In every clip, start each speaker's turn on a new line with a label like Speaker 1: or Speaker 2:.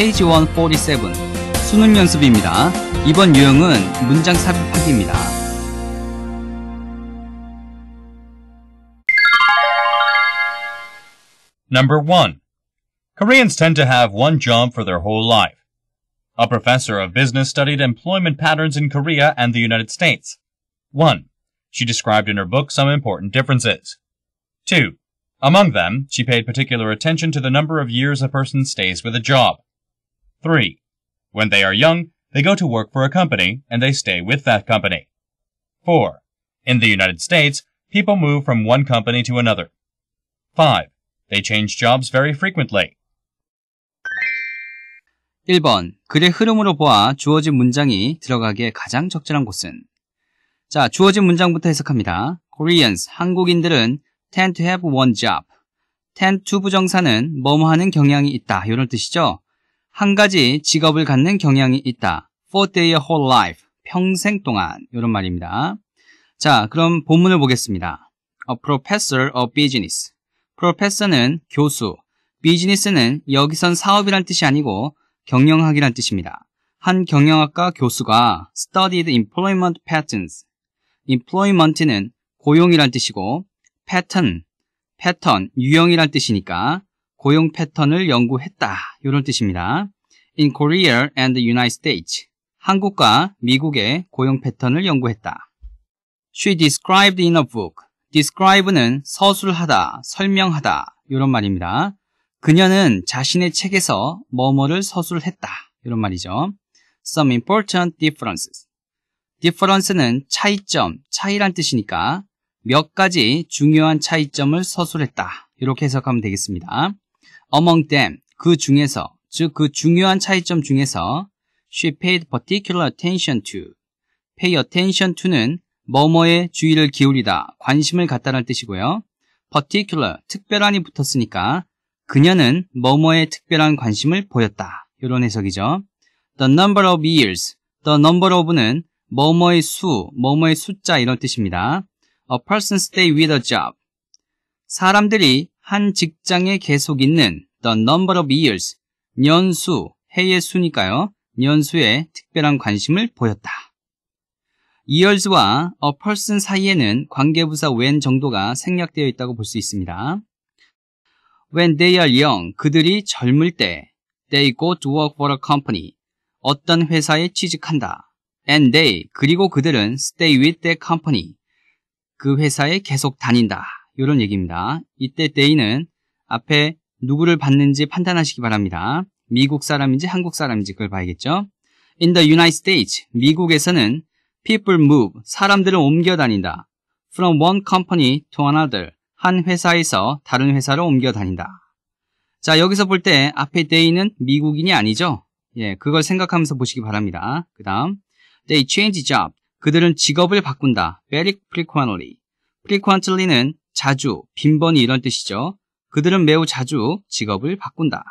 Speaker 1: 페이지 147 수능 연습입니다. 이번 유형은 문장 삽입하기입니다. Number
Speaker 2: 1. Koreans tend to have one job for their whole life. A professor of business studied employment patterns in Korea and the United States. 1. She described in her book some important differences. 2. Among them, she paid particular attention to the number of years a person stays with a job. 3. When they are young, they go to work for a company and they stay with that company. 4. In the United States, people move from one company to another. 5. They change jobs very
Speaker 1: frequently. 1번. 글의 흐름으로 보아 주어진 문장이 들어가기에 가장 적절한 곳은 자, 주어진 문장부터 해석합니다. Koreans, 한국인들은 tend to have one job. tend to 부정사는 뭐뭐 하는 경향이 있다. 이런 뜻이죠. 한 가지 직업을 갖는 경향이 있다. For their whole life. 평생 동안. 이런 말입니다. 자, 그럼 본문을 보겠습니다. A professor of business. professor는 교수, business는 여기선 사업이란 뜻이 아니고 경영학이란 뜻입니다. 한 경영학과 교수가 studied employment patterns. employment는 고용이란 뜻이고 pattern, 패턴, 유형이란 뜻이니까 고용 패턴을 연구했다. 이런 뜻입니다. In Korea and the United States. 한국과 미국의 고용 패턴을 연구했다. She described in a book. describe는 서술하다, 설명하다 이런 말입니다. 그녀는 자신의 책에서 뭐뭐를 서술했다 이런 말이죠. Some important differences. difference는 차이점, 차이란 뜻이니까 몇 가지 중요한 차이점을 서술했다 이렇게 해석하면 되겠습니다. among them 그 중에서 즉 그 중요한 차이점 중에서 she paid particular attention to pay attention to는 뭐뭐에 주의를 기울이다 관심을 갖다라는 뜻이고요. particular 특별한이 붙었으니까 그녀는 뭐뭐에 특별한 관심을 보였다 이런 해석이죠. the number of years the number of는 뭐뭐의 수, 뭐뭐의 숫자 이런 뜻입니다. a person stay with a job 사람들이 한 직장에 계속 있는 the number of years, 년수, 해의 수니까요. 년수에 특별한 관심을 보였다. years와 a person 사이에는 관계부사 when 정도가 생략되어 있다고 볼 수 있습니다. When they are young, 그들이 젊을 때, they go to work for a company, 어떤 회사에 취직한다. And they, 그리고 그들은 stay with their company, 그 회사에 계속 다닌다. 이런 얘기입니다. 이때 데이는 앞에 누구를 받는지 판단하시기 바랍니다. 미국 사람인지 한국 사람인지 그걸 봐야겠죠. In the United States, 미국에서는 people move, 사람들을 옮겨 다닌다. From one company to another, 한 회사에서 다른 회사로 옮겨 다닌다. 자, 여기서 볼 때 앞에 데이는 미국인이 아니죠? 예, 그걸 생각하면서 보시기 바랍니다. 그 다음, they change job. 그들은 직업을 바꾼다. very frequently. 프리퀀틀리는 자주, 빈번히 이런 뜻이죠. 그들은 매우 자주 직업을 바꾼다.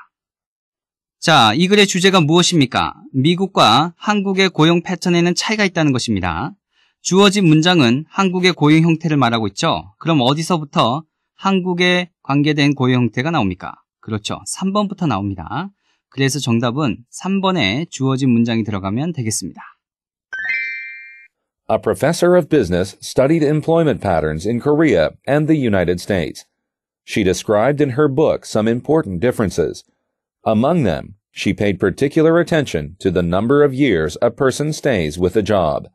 Speaker 1: 자, 이 글의 주제가 무엇입니까? 미국과 한국의 고용 패턴에는 차이가 있다는 것입니다. 주어진 문장은 한국의 고용 형태를 말하고 있죠. 그럼 어디서부터 한국에 관계된 고용 형태가 나옵니까? 그렇죠. 3번부터 나옵니다. 그래서 정답은 3번에 주어진 문장이 들어가면 되겠습니다.
Speaker 3: a professor of business, studied employment patterns in Korea and the United States. She described in her book some important differences. Among them, she paid particular attention to the number of years a person stays with a job.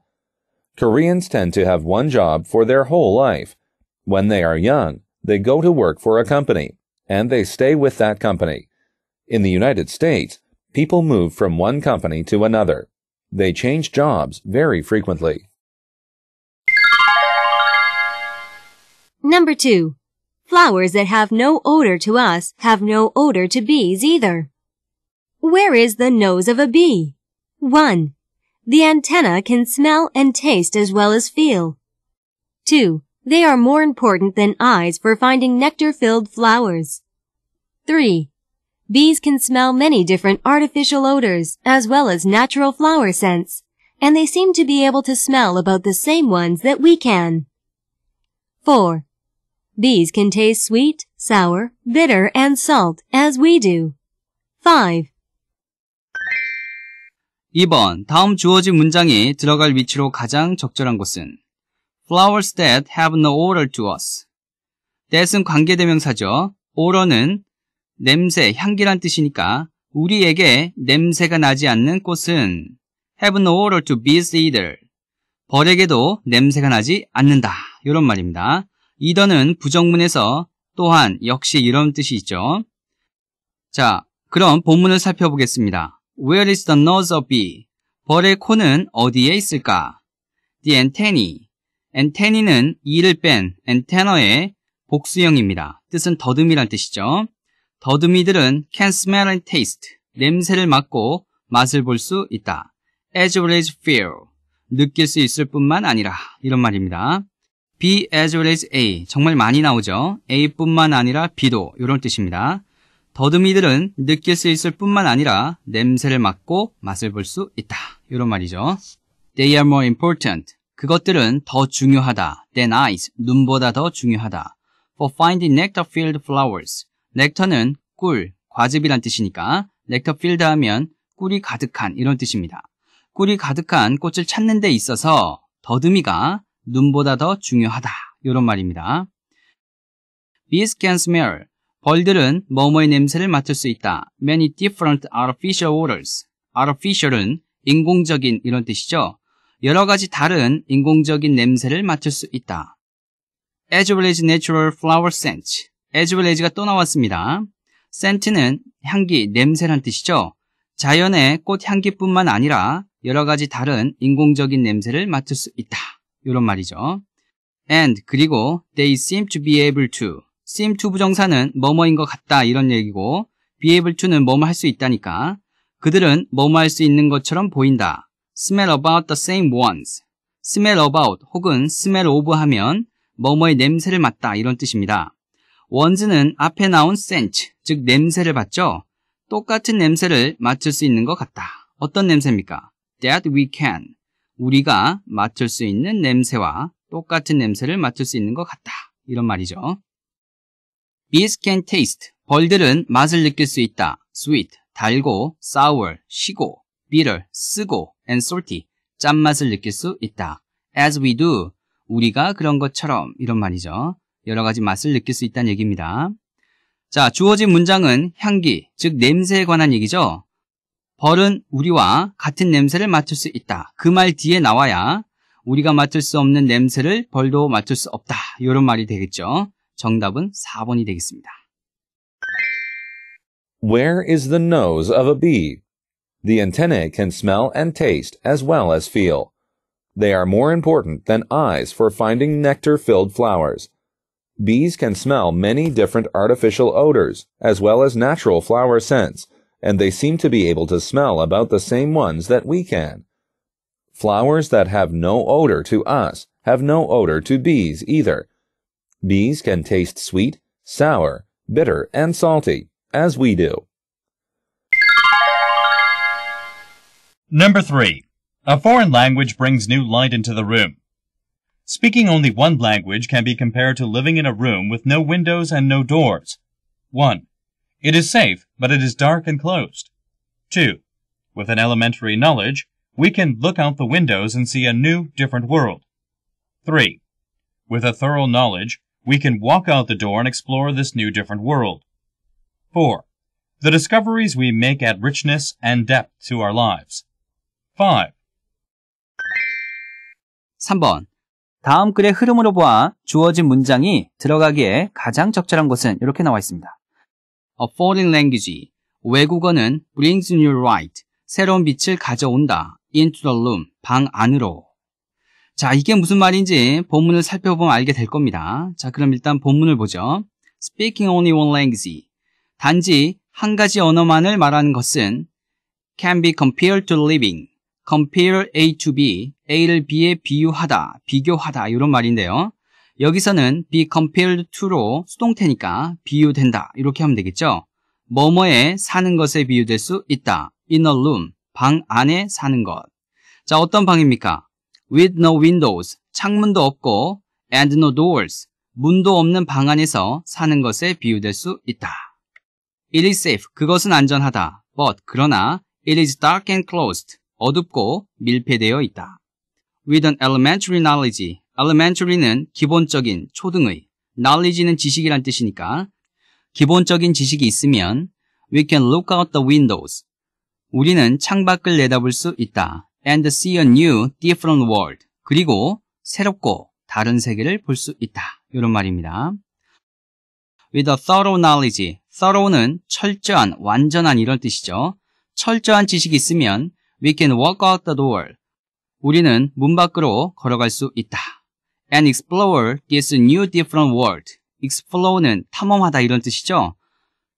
Speaker 3: Koreans tend to have one job for their whole life. When they are young, they go to work for a company, and they stay with that company. In the United States, people move from one company to another. They change jobs very frequently.
Speaker 4: Number two, flowers that have no odor to us have no odor to bees either. Where is the nose of a bee? One, the antenna can smell and taste as well as feel. Two, they are more important than eyes for finding nectar-filled flowers. Three, bees can smell many different artificial odors as well as natural flower scents, and they seem to be able to smell about the same ones that we can. 4. These can taste sweet, sour, bitter, and salt as we do. 5.
Speaker 1: 2번. 다음 주어진 문장에 들어갈 위치로 가장 적절한 곳은 flowers that have no odor to us. that은 관계대명사죠. odor는 냄새, 향기란 뜻이니까 우리에게 냄새가 나지 않는 꽃은 have no odor to bees either. 벌에게도 냄새가 나지 않는다. 이런 말입니다. 이더는 부정문에서 또한 역시 이런 뜻이 있죠. 자, 그럼 본문을 살펴보겠습니다. Where is the nose of bee? 벌의 코는 어디에 있을까? The antennae. antennae는 이를 뺀 antenna의 복수형입니다. 뜻은 더듬이란 뜻이죠. 더듬이들은 can smell and taste. 냄새를 맡고 맛을 볼 수 있다. as well as feel. 느낄 수 있을 뿐만 아니라 이런 말입니다. be as well as A. 정말 많이 나오죠. A뿐만 아니라 B도 이런 뜻입니다. 더듬이들은 느낄 수 있을 뿐만 아니라 냄새를 맡고 맛을 볼 수 있다. 이런 말이죠. They are more important. 그것들은 더 중요하다. than eyes. 눈보다 더 중요하다. For finding nectar-filled flowers. 넥터는 꿀, 과즙이란 뜻이니까 n 터 필드 하면 꿀이 가득한 이런 뜻입니다. 꿀이 가득한 꽃을 찾는 데 있어서 더듬이가 눈보다 더 중요하다. 이런 말입니다. Bees can smell. 벌들은 뭐뭐의 냄새를 맡을 수 있다. Many different artificial odors. artificial은 인공적인 이런 뜻이죠. 여러 가지 다른 인공적인 냄새를 맡을 수 있다. as well as natural flower scent. as well as가 또 나왔습니다. scent는 향기, 냄새란 뜻이죠. 자연의 꽃 향기뿐만 아니라 여러 가지 다른 인공적인 냄새를 맡을 수 있다. 이런 말이죠. and 그리고 they seem to be able to seem to 부정사는 뭐뭐인 것 같다 이런 얘기고 be able to는 뭐뭐 할 수 있다니까 그들은 뭐뭐 할 수 있는 것처럼 보인다 smell about the same ones smell about 혹은 smell of 하면 뭐뭐의 냄새를 맡다 이런 뜻입니다 o n 원즈는 앞에 나온 scent 즉 냄새를 봤죠 똑같은 냄새를 맡을 수 있는 것 같다 어떤 냄새입니까? that we can 우리가 맡을 수 있는 냄새와 똑같은 냄새를 맡을 수 있는 것 같다. 이런 말이죠. Bees can taste. 벌들은 맛을 느낄 수 있다. sweet, 달고, sour, 시고, bitter, 쓰고, and salty, 짠맛을 느낄 수 있다. as we do, 우리가 그런 것처럼 이런 말이죠. 여러 가지 맛을 느낄 수 있다는 얘기입니다. 자, 주어진 문장은 향기, 즉 냄새에 관한 얘기죠. 벌은 우리와 같은 냄새를 맡을 수 있다. 그 말 뒤에 나와야 우리가 맡을 수 없는 냄새를 벌도 맡을 수 없다. 이런 말이 되겠죠. 정답은 4번이 되겠습니다.
Speaker 3: Where is the nose of a bee? The antennae can smell and taste as well as feel. They are more important than eyes for finding nectar filled flowers. Bees can smell many different artificial odors as well as natural flower scents. and they seem to be able to smell about the same ones that we can. Flowers that have no odor to us have no odor to bees either. Bees can taste sweet, sour, bitter, and salty, as
Speaker 2: we do. Number 3. A foreign language brings new light into the room. Speaking only one language can be compared to living in a room with no windows and no doors. 1. It is safe, but it is dark and closed. 2. With an elementary knowledge, we can look out the windows and see a new, different world. 3. With a thorough knowledge, we can walk out the door and explore this new, different world. 4. The discoveries we make add richness and depth to our lives. 5.
Speaker 1: 3번. 다음 글의 흐름으로 보아 주어진 문장이 들어가기에 가장 적절한 곳은 이렇게 나와 있습니다. A foreign language. 외국어는 brings new light. 새로운 빛을 가져온다. into the room. 방 안으로. 자, 이게 무슨 말인지 본문을 살펴보면 알게 될 겁니다. 자, 그럼 일단 본문을 보죠. Speaking only one language. 단지 한 가지 언어만을 말하는 것은 can be compared to living. compare A to B. A를 B에 비유하다, 비교하다 이런 말인데요. 여기서는 be compared to로 수동태니까 비유된다 이렇게 하면 되겠죠. 뭐뭐에 사는 것에 비유될 수 있다. in a room, 방 안에 사는 것. 자, 어떤 방입니까? with no windows, 창문도 없고 and no doors, 문도 없는 방 안에서 사는 것에 비유될 수 있다. It is safe, 그것은 안전하다. but, 그러나 it is dark and closed, 어둡고 밀폐되어 있다. with an elementary knowledge, elementary는 기본적인 초등의, knowledge는 지식이란 뜻이니까 기본적인 지식이 있으면 we can look out the windows. 우리는 창밖을 내다볼 수 있다. and see a new different world. 그리고 새롭고 다른 세계를 볼 수 있다. 이런 말입니다. with a thorough knowledge. thorough는 철저한, 완전한 이런 뜻이죠. 철저한 지식이 있으면 we can walk out the door. 우리는 문 밖으로 걸어갈 수 있다. and explore this a new different world. explore는 탐험하다 이런 뜻이죠.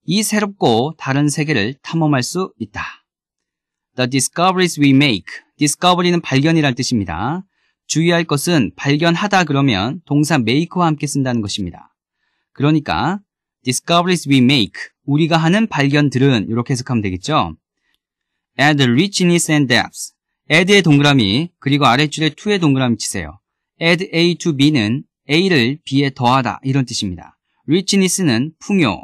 Speaker 1: 이 새롭고 다른 세계를 탐험할 수 있다. The discoveries we make. discovery는 발견이란 뜻입니다. 주의할 것은 발견하다 그러면 동사 make와 함께 쓴다는 것입니다. 그러니까 discoveries we make. 우리가 하는 발견들은 이렇게 해석하면 되겠죠. add richness and depth. add의 동그라미 그리고 아래줄에 to의 동그라미 치세요. add A to B는 A를 B에 더하다 이런 뜻입니다. richness는 풍요,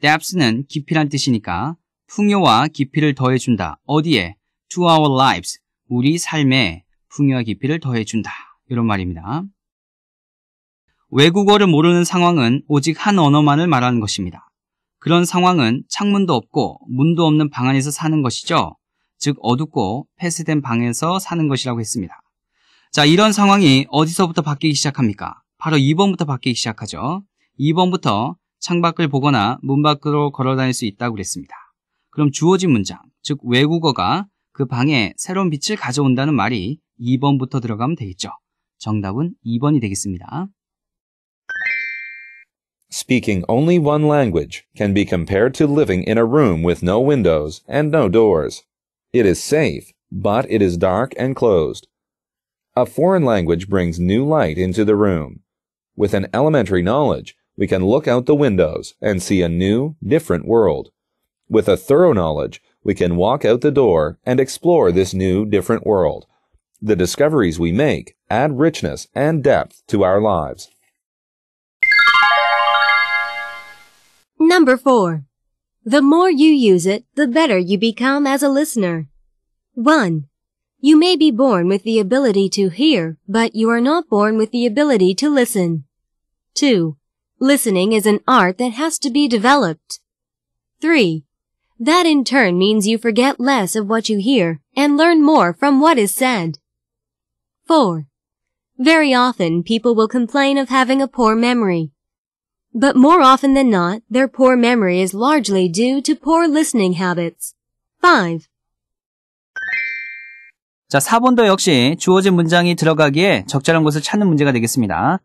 Speaker 1: depth는 깊이란 뜻이니까 풍요와 깊이를 더해준다. 어디에? to our lives, 우리 삶에 풍요와 깊이를 더해준다. 이런 말입니다. 외국어를 모르는 상황은 오직 한 언어만을 말하는 것입니다. 그런 상황은 창문도 없고 문도 없는 방 안에서 사는 것이죠. 즉 어둡고 폐쇄된 방에서 사는 것이라고 했습니다. 자, 이런 상황이 어디서부터 바뀌기 시작합니까? 바로 2번부터 바뀌기 시작하죠. 2번부터 창밖을 보거나 문 밖으로 걸어 다닐 수 있다고 그랬습니다. 그럼 주어진 문장, 즉 외국어가 그 방에 새로운 빛을 가져온다는 말이 2번부터 들어가면 되겠죠. 정답은 2번이 되겠습니다.
Speaker 3: Speaking only one language can be compared to living in a room with no windows and no doors. It is safe, but it is dark and closed. A foreign language brings new light into the room. With an elementary knowledge, we can look out the windows and see a new, different world. With a thorough knowledge, we can walk out the door and explore this new, different world. The discoveries we make add richness and depth to our lives.
Speaker 4: Number four. The more you use it, the better you become as a listener. One. You may be born with the ability to hear, but you are not born with the ability to listen. 2. Listening is an art that has to be developed. 3. That in turn means you forget less of what you hear and learn more from what is said. 4. Very often people will complain of having a poor memory. But more often than not, their poor memory is largely due to poor listening habits. 5.
Speaker 1: 자, 4번도 역시 주어진 문장이 들어가기에 적절한 곳을 찾는 문제가 되겠습니다.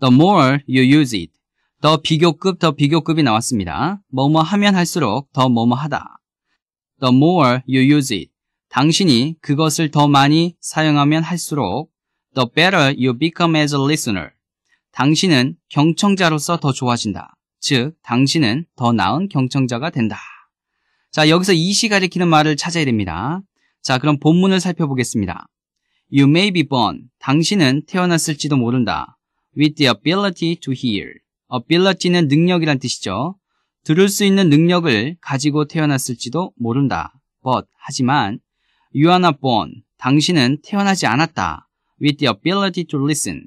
Speaker 1: The more you use it. 더 비교급, 더 비교급이 나왔습니다. 뭐뭐 하면 할수록 더 뭐뭐 하다. The more you use it. 당신이 그것을 더 많이 사용하면 할수록 The better you become as a listener. 당신은 경청자로서 더 좋아진다. 즉, 당신은 더 나은 경청자가 된다. 자, 여기서 이 시 가리키는 말을 찾아야 됩니다. 자, 그럼 본문을 살펴보겠습니다. You may be born. 당신은 태어났을지도 모른다. With the ability to hear. ability는 능력이란 뜻이죠. 들을 수 있는 능력을 가지고 태어났을지도 모른다. But, 하지만, you are not born. 당신은 태어나지 않았다. With the ability to listen.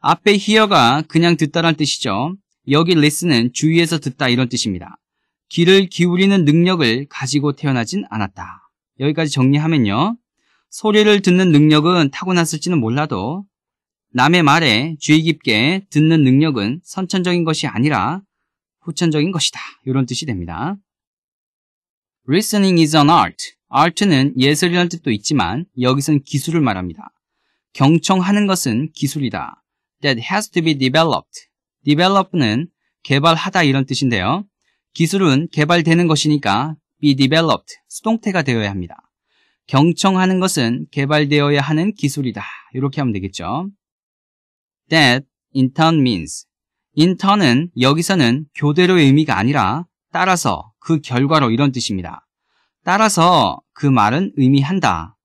Speaker 1: 앞에 hear가 그냥 듣다란 뜻이죠. 여기 listen은 주위에서 듣다 이런 뜻입니다. 귀를 기울이는 능력을 가지고 태어나진 않았다. 여기까지 정리하면요. 소리를 듣는 능력은 타고났을지는 몰라도 남의 말에 주의 깊게 듣는 능력은 선천적인 것이 아니라 후천적인 것이다. 이런 뜻이 됩니다. Listening is an art. art는 예술이라는 뜻도 있지만 여기선 기술을 말합니다. 경청하는 것은 기술이다. that has to be developed. develop는 개발하다 이런 뜻인데요. 기술은 개발되는 것이니까 be developed, 수동태가 되어야 합니다. 경청하는 것은 개발되어야 하는 기술이다. 이렇게 하면 되겠죠. That in t e r n means in t e r n 은 여기서는 교대로의 의미가 아니라 따라서 그 결과로 이런 뜻입니다. 따라서 그 말은 의미한다.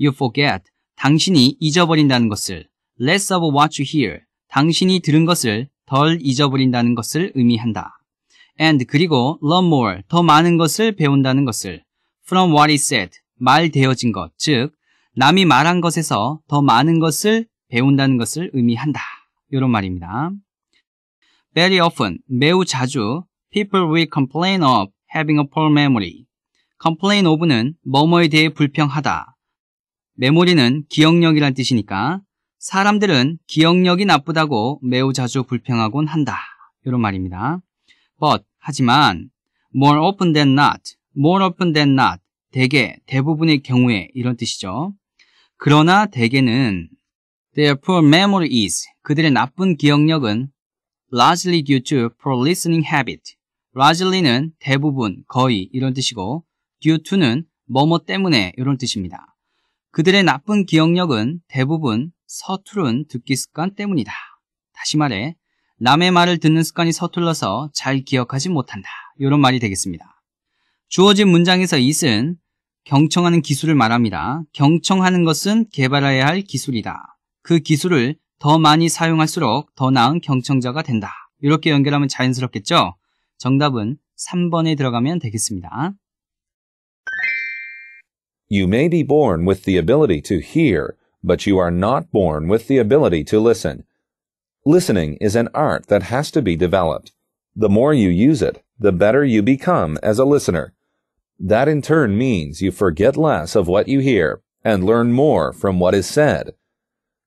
Speaker 1: You forget 당신이 잊어버린다는 것을 less of what you hear 당신이 들은 것을 덜 잊어버린다는 것을 의미한다. and 그리고 learn more 더 많은 것을 배운다는 것을 from what is said 말 되어진 것, 즉 남이 말한 것에서 더 많은 것을 배운다는 것을 의미한다. 이런 말입니다. Very often, 매우 자주 people will complain of having a poor memory. complain of는 뭐뭐에 대해 불평하다. 메모리는 기억력이란 뜻이니까 사람들은 기억력이 나쁘다고 매우 자주 불평하곤 한다. 이런 말입니다. But 하지만 more often than not, more often than not, 대개, 대부분의 경우에 이런 뜻이죠. 그러나 대개는 Therefore memory is 그들의 나쁜 기억력은 largely due to poor listening habit. largely는 대부분, 거의 이런 뜻이고 due to는 뭐뭐 때문에 이런 뜻입니다. 그들의 나쁜 기억력은 대부분 서투른 듣기 습관 때문이다. 다시 말해 남의 말을 듣는 습관이 서툴러서 잘 기억하지 못한다. 이런 말이 되겠습니다. 주어진 문장에서 i 이은 경청하는 기술을 말합니다. 경청하는 것은 개발해야 할 기술이다. 그 기술을 더 많이 사용할수록 더 나은 경청자가 된다. 이렇게 연결하면 자연스럽겠죠? 정답은 3번에 들어가면 되겠습니다.
Speaker 3: You may be born with the ability to hear, but you are not born with the ability to listen. Listening is an art that has to be developed. The more you use it, the better you become as a listener. That in turn means you forget less of what you hear and learn more from what is said.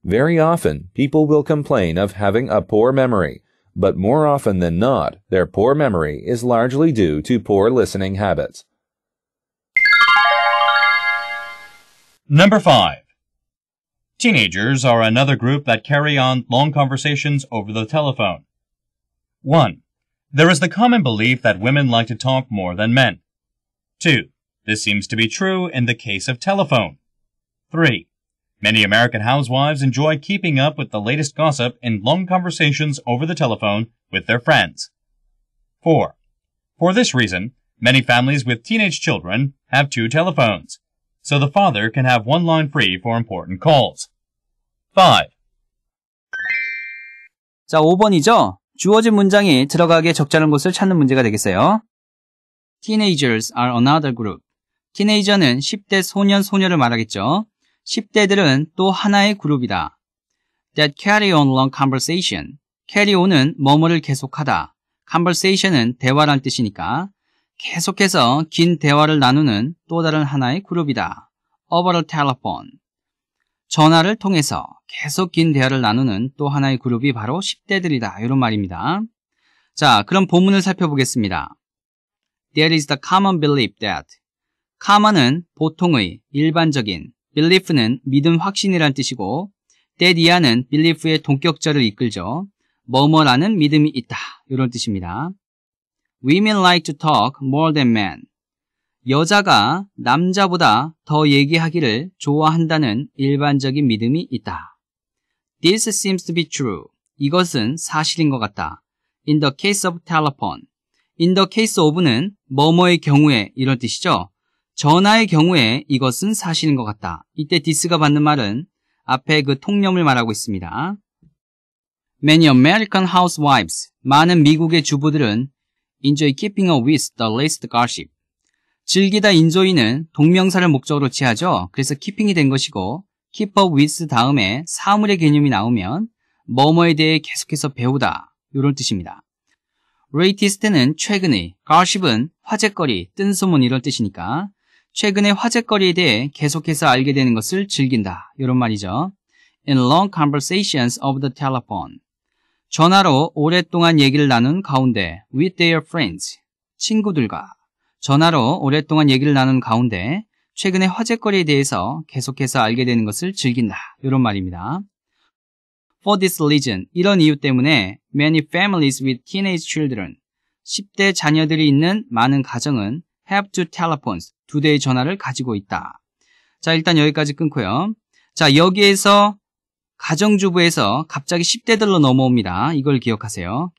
Speaker 3: Very often, people will complain of having a poor memory, but more often than not, their poor memory is largely due to poor listening habits.
Speaker 2: Number 5. Teenagers are another group that carry on long conversations over the telephone. 1. There is the common belief that women like to talk more than men. 2. This seems to be true in the case of telephone. 3. Many American housewives enjoy keeping up with the latest gossip in long conversations over the telephone with their friends. 4. For this reason, many families with teenage children have two telephones, so the father can have one line
Speaker 1: free for important calls. 5. 자, 5번이죠? 주어진 문장이 들어가기에 적절한 곳을 찾는 문제가 되겠어요. Teenagers are another group. 티네이저는 10대 소년 소녀를 말하겠죠. 10대들은 또 하나의 그룹이다. That carry on long conversation. carry on은 뭐뭐를 계속하다. conversation은 대화란 뜻이니까 계속해서 긴 대화를 나누는 또 다른 하나의 그룹이다. over a telephone. 전화를 통해서 계속 긴 대화를 나누는 또 하나의 그룹이 바로 10대들이다. 이런 말입니다. 자, 그럼 본문을 살펴보겠습니다. There is the common belief that common은 보통의, 일반적인, belief는 믿음 확신이란 뜻이고 that이야는 belief의 동격자를 이끌죠. 뭐뭐라는 믿음이 있다. 이런 뜻입니다. Women like to talk more than men. 여자가 남자보다 더 얘기하기를 좋아한다는 일반적인 믿음이 있다. This seems to be true. 이것은 사실인 것 같다. In the case of telephone. In the case of는 뭐뭐의 경우에 이런 뜻이죠. 전화의 경우에 이것은 사실인 것 같다. 이때 this가 받는 말은 앞에 그 통념을 말하고 있습니다. Many American housewives, 많은 미국의 주부들은 enjoy keeping up with the l a e s t gossip, 즐기다 인조이는 동명사를 목적으로 취하죠. 그래서 keeping이 된 것이고 keep up with 다음에 사물의 개념이 나오면 뭐뭐에 대해 계속해서 배우다 이런 뜻입니다. 레이티스트는 최근의, gossip은 화제거리, 뜬소문 이런 뜻이니까 최근의 화제거리에 대해 계속해서 알게 되는 것을 즐긴다 이런 말이죠. In long conversations of the telephone 전화로 오랫동안 얘기를 나눈 가운데 with their friends 친구들과 전화로 오랫동안 얘기를 나눈 가운데 최근의 화제거리에 대해서 계속해서 알게 되는 것을 즐긴다. 이런 말입니다. For this reason, 이런 이유 때문에 many families with teenage children, 10대 자녀들이 있는 많은 가정은 have two telephones, 두 대의 전화를 가지고 있다. 자, 일단 여기까지 끊고요. 자, 여기에서 가정주부에서 갑자기 10대들로 넘어옵니다. 이걸 기억하세요.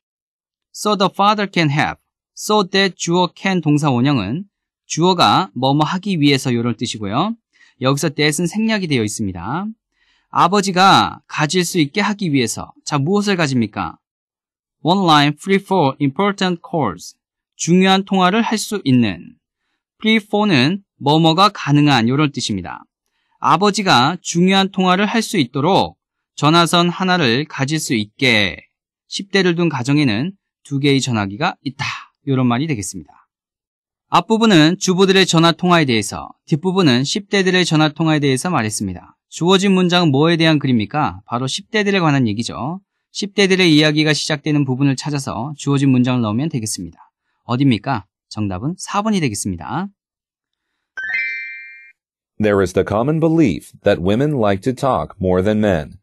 Speaker 1: So the father can have so that 주어 can 동사 원형은 주어가 뭐뭐 하기 위해서 요럴 뜻이고요. 여기서 that은 생략이 되어 있습니다. 아버지가 가질 수 있게 하기 위해서 자 무엇을 가집니까? One line free for important calls 중요한 통화를 할 수 있는 free for는 뭐뭐가 가능한 요럴 뜻입니다. 아버지가 중요한 통화를 할 수 있도록 전화선 하나를 가질 수 있게 10대를 둔 가정에는 두 개의 전화기가 있다. 이런 말이 되겠습니다. 앞부분은 주부들의 전화 통화에 대해서, 뒷부분은 10대들의 전화 통화에 대해서 말했습니다. 주어진 문장은 뭐에 대한 글입니까? 바로 10대들에 관한 얘기죠. 10대들의 이야기가 시작되는 부분을 찾아서 주어진 문장을 넣으면 되겠습니다. 어딥니까? 정답은 4번이 되겠습니다.
Speaker 3: There is the common belief that women like to talk more than men.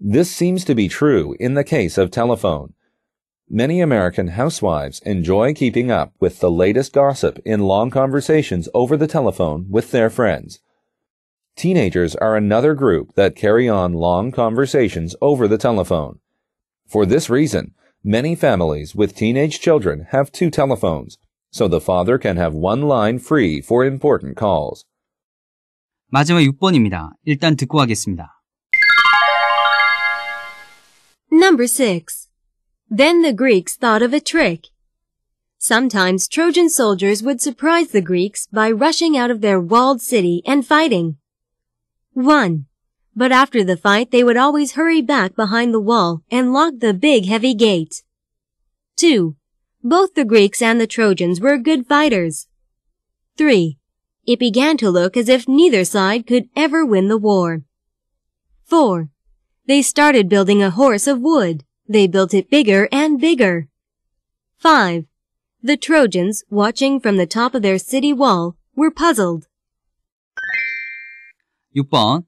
Speaker 3: This seems to be true in the case of telephone. Many American housewives enjoy keeping up with the latest gossip in long conversations over the telephone with their friends. Teenagers are another group that carry on long conversations over the telephone. For this reason, many families with teenage children have two telephones, so the father can
Speaker 1: have one line free for important calls. 마지막 6번입니다. 일단 듣고 하겠습니다.
Speaker 4: Number 6. Then the Greeks thought of a trick. Sometimes Trojan soldiers would surprise the Greeks by rushing out of their walled city and fighting. 1. But after the fight, they would always hurry back behind the wall and lock the big heavy gate. 2. Both the Greeks and the Trojans were good fighters. 3. It began to look as if neither side could ever win the war. 4. They started building a horse of wood. They built it bigger and bigger. 5. The Trojans, watching from the top of their city wall, were puzzled.
Speaker 1: 6번.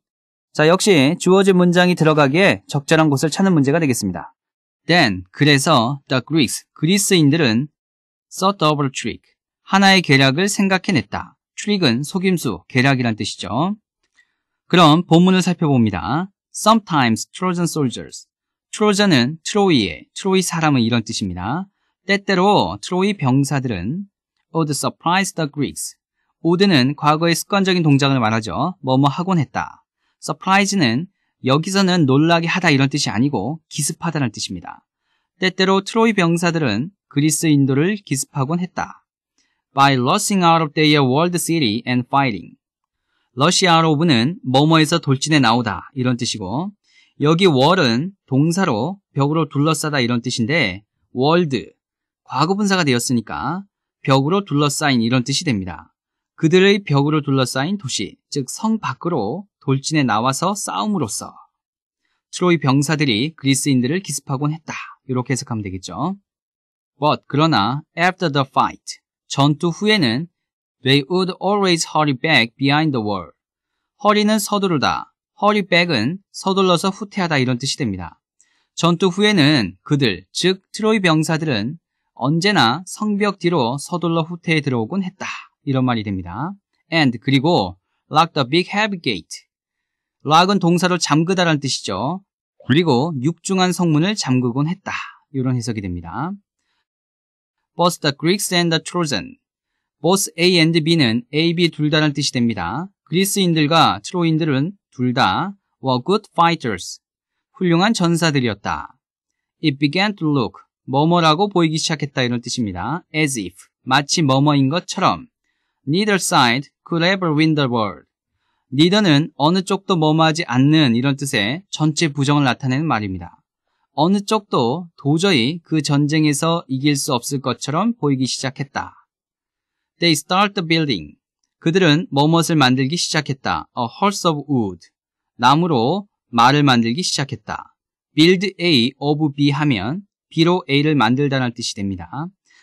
Speaker 1: 자, 역시 주어진 문장이 들어가기에 적절한 곳을 찾는 문제가 되겠습니다. Then, 그래서 the Greeks, 그리스인들은 s double trick, 하나의 계략을 생각해냈다. 트릭은 속임수, 계략이란 뜻이죠. 그럼 본문을 살펴봅니다. Sometimes Trojan soldiers, 트로저는 트로이의 트로이 사람은 이런 뜻입니다. 때때로 트로이 병사들은 Od oh, surprised the Greeks. Od는 과거의 습관적인 동작을 말하죠. 뭐뭐 하곤 했다. Surprise는 여기서는 놀라게 하다 이런 뜻이 아니고 기습하다는 뜻입니다. 때때로 트로이 병사들은 그리스인도를 기습하곤 했다. By rushing out of their world city and fighting. 러시아로브는 뭐뭐에서 돌진해 나오다 이런 뜻이고 여기 월은 동사로 벽으로 둘러싸다 이런 뜻인데 월드 과거분사가 되었으니까 벽으로 둘러싸인 이런 뜻이 됩니다. 그들의 벽으로 둘러싸인 도시, 즉 성 밖으로 돌진해 나와서 싸움으로써 트로이 병사들이 그리스인들을 기습하곤 했다. 이렇게 해석하면 되겠죠. But 그러나 after the fight 전투 후에는 they would always hurry back behind the wall. 허리는 서두르다, 허리백은 서둘러서 후퇴하다 이런 뜻이 됩니다. 전투 후에는 그들, 즉 트로이 병사들은 언제나 성벽 뒤로 서둘러 후퇴에 들어오곤 했다. 이런 말이 됩니다. and 그리고 lock the big heavy gate. lock은 동사로 잠그다라는 뜻이죠. 그리고 육중한 성문을 잠그곤 했다. 이런 해석이 됩니다. both the Greeks and the Trojan. both A and B는 A, B 둘 다라는 뜻이 됩니다. 그리스인들과 트로인들은 둘다 were good fighters. 훌륭한 전사들이었다. It began to look 뭐뭐라고 보이기 시작했다 이런 뜻입니다. As if 마치 뭐뭐인 것처럼 neither side could ever win the world. 리더는 어느 쪽도 뭐뭐하지 않는 이런 뜻의 전체 부정을 나타내는 말입니다. 어느 쪽도 도저히 그 전쟁에서 이길 수 없을 것처럼 보이기 시작했다. They start the building. 그들은 뭐뭇을 만들기 시작했다. A horse of wood. 나무로 말을 만들기 시작했다. build A of B 하면 B로 A를 만들다는 뜻이 됩니다.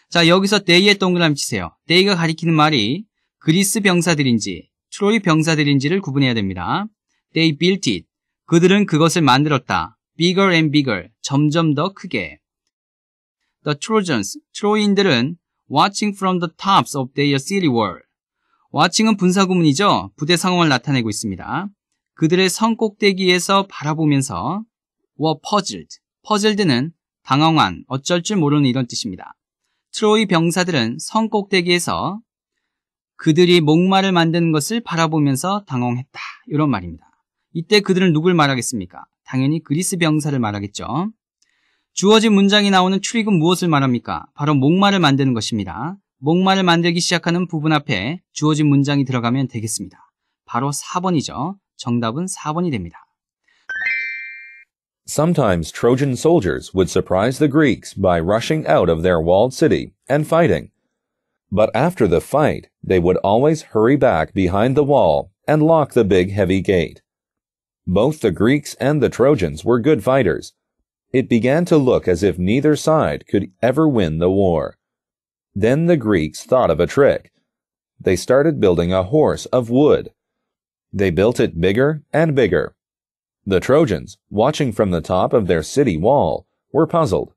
Speaker 1: 자, 여기서 day에 동그라미 치세요. day가 가리키는 말이 그리스 병사들인지 트로이 병사들인지를 구분해야 됩니다. They built it. 그들은 그것을 만들었다. bigger and bigger. 점점 더 크게. The Trojans. 트로이인들은 watching from the tops of their city wall. 와칭은 분사구문이죠. 부대 상황을 나타내고 있습니다. 그들의 성 꼭대기에서 바라보면서 were puzzled. puzzled는 당황한, 어쩔 줄 모르는 이런 뜻입니다. 트로이 병사들은 성 꼭대기에서 그들이 목마를 만드는 것을 바라보면서 당황했다. 이런 말입니다. 이때 그들은 누굴 말하겠습니까? 당연히 그리스 병사를 말하겠죠. 주어진 문장이 나오는 출입은 무엇을 말합니까? 바로 목마를 만드는 것입니다. 목마를 만들기 시작하는 부분 앞에 주어진 문장이 들어가면 되겠습니다. 바로 4번이죠. 정답은 4번이 됩니다.
Speaker 3: Sometimes Trojan soldiers would surprise the Greeks by rushing out of their walled city and fighting. But after the fight, they would always hurry back behind the wall and lock the big heavy gate. Both the Greeks and the Trojans were good fighters. It began to look as if neither side could ever win the war. Then the Greeks thought of a trick. They started building a horse of wood. They built it bigger and bigger. The Trojans, watching from the top of their city wall, were puzzled.